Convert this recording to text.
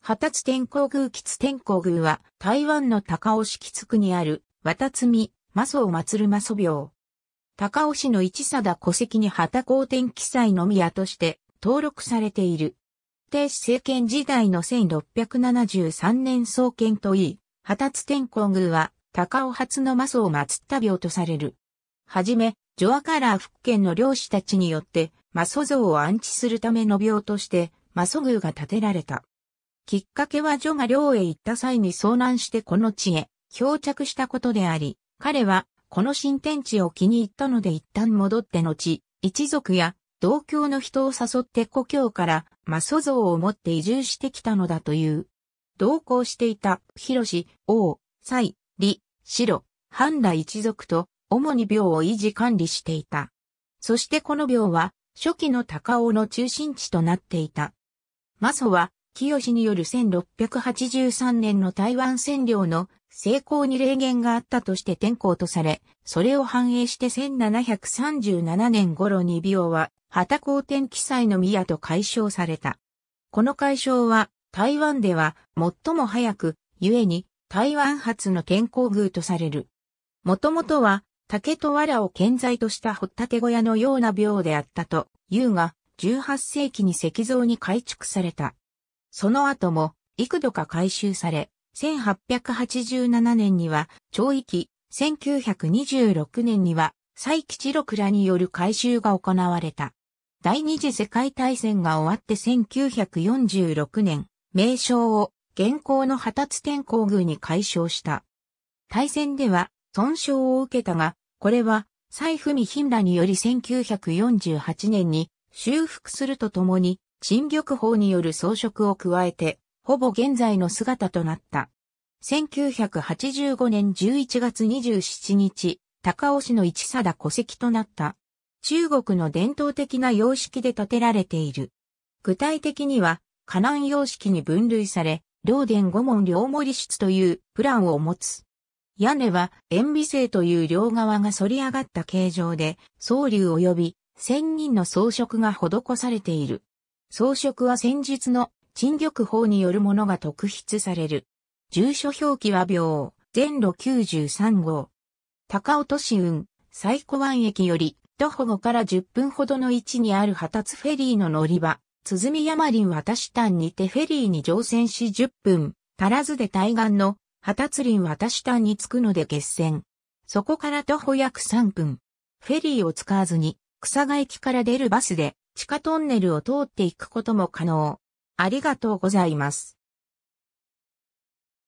二達天皇宮吉天皇宮は台湾の高尾市吉区にある渡積魔祖を祀る魔祖廟。高尾市の一貞戸籍に旗公天記載の宮として登録されている。帝子政権時代の1673年創建といい、二達天皇宮は高尾初の魔祖を祀った廟とされる。はじめ、ジョアカラー福建の漁師たちによって、魔祖像を安置するための廟として、魔祖宮が建てられた。きっかけは女が寮へ行った際に遭難してこの地へ漂着したことであり、彼はこの新天地を気に入ったので一旦戻って後、一族や同郷の人を誘って故郷から魔祖像を持って移住してきたのだという。同行していた広志、王、蔡、李、白、半羅一族と主に病を維持管理していた。そしてこの病は初期の高尾の中心地となっていた。魔祖は清による1683年の台湾占領の成功に霊言があったとして天候とされ、それを反映して1737年頃に美容は、旗公天記載の宮と解消された。この解消は、台湾では最も早く、故に台湾発の天候宮とされる。もともとは、竹と藁を建材とした掘立て小屋のような廟であったと、いうが、18世紀に石像に改築された。その後も幾度か回収され、1887年には懲役、1926年には蔡吉六らによる回収が行われた。第二次世界大戦が終わって1946年、名称を現行の旗津天皇宮に解消した。大戦では損傷を受けたが、これは蔡文品らにより1948年に修復するとともに新玉法による装飾を加えて、ほぼ現在の姿となった。1985年11月27日、高尾市の一貞戸籍となった。中国の伝統的な様式で建てられている。具体的には、河南様式に分類され、両殿五門両森室というプランを持つ。屋根は塩尾星という両側が反り上がった形状で、僧侶及び千人の装飾が施されている。装飾は先日の陳玉法によるものが特筆される。住所表記は病、全路93号。高尾都市運、最古湾駅より、徒歩5から10分ほどの位置にある旗津フェリーの乗り場、鼓山林渡し端にてフェリーに乗船し10分、足らずで対岸の旗津林渡し端に着くので決戦。そこから徒歩約3分。フェリーを使わずに、草賀駅から出るバスで、地下トンネルを通っていくことも可能。ありがとうございます。